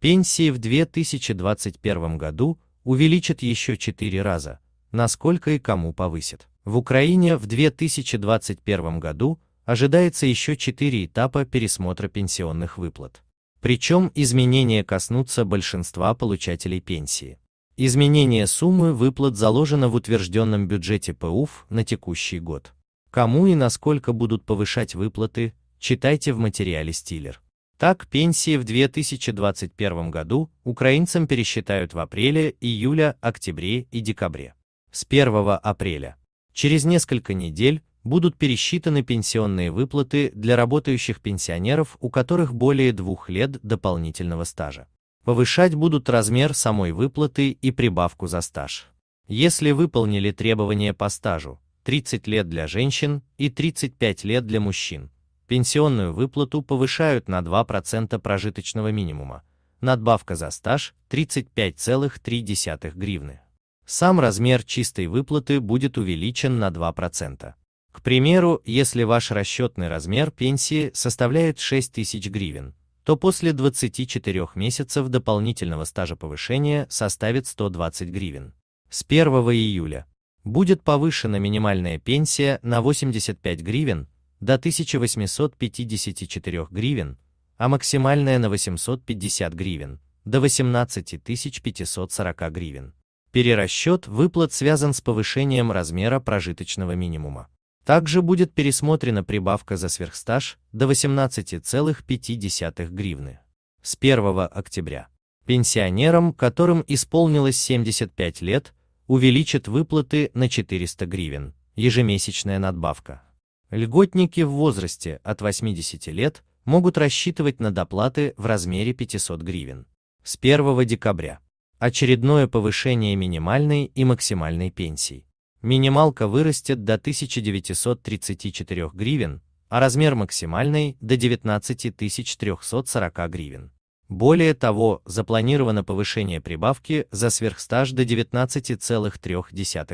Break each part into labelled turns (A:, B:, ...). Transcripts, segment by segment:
A: Пенсии в 2021 году увеличат еще 4 раза, насколько и кому повысит. В Украине в 2021 году ожидается еще 4 этапа пересмотра пенсионных выплат. Причем изменения коснутся большинства получателей пенсии. Изменение суммы выплат заложено в утвержденном бюджете ПУФ на текущий год. Кому и насколько будут повышать выплаты, читайте в материале «Стиллер». Так, пенсии в 2021 году украинцам пересчитают в апреле, июле, октябре и декабре. С 1 апреля. Через несколько недель будут пересчитаны пенсионные выплаты для работающих пенсионеров, у которых более двух лет дополнительного стажа. Повышать будут размер самой выплаты и прибавку за стаж. Если выполнили требования по стажу, 30 лет для женщин и 35 лет для мужчин, Пенсионную выплату повышают на 2% прожиточного минимума. Надбавка за стаж 35,3 гривны. Сам размер чистой выплаты будет увеличен на 2%. К примеру, если ваш расчетный размер пенсии составляет 6 тысяч гривен, то после 24 месяцев дополнительного стажа повышения составит 120 гривен. С 1 июля будет повышена минимальная пенсия на 85 гривен, до 1854 гривен, а максимальная на 850 гривен, до 18540 гривен. Перерасчет выплат связан с повышением размера прожиточного минимума. Также будет пересмотрена прибавка за сверхстаж до 18,5 гривны. С 1 октября пенсионерам, которым исполнилось 75 лет, увеличат выплаты на 400 гривен, ежемесячная надбавка. Льготники в возрасте от 80 лет могут рассчитывать на доплаты в размере 500 гривен. С 1 декабря. Очередное повышение минимальной и максимальной пенсий. Минималка вырастет до 1934 гривен, а размер максимальной – до 19340 гривен. Более того, запланировано повышение прибавки за сверхстаж до 19,3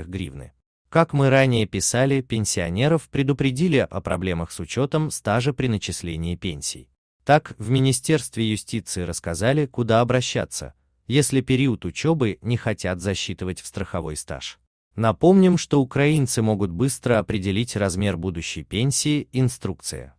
A: гривны. Как мы ранее писали, пенсионеров предупредили о проблемах с учетом стажа при начислении пенсий. Так, в Министерстве юстиции рассказали, куда обращаться, если период учебы не хотят засчитывать в страховой стаж. Напомним, что украинцы могут быстро определить размер будущей пенсии, инструкция.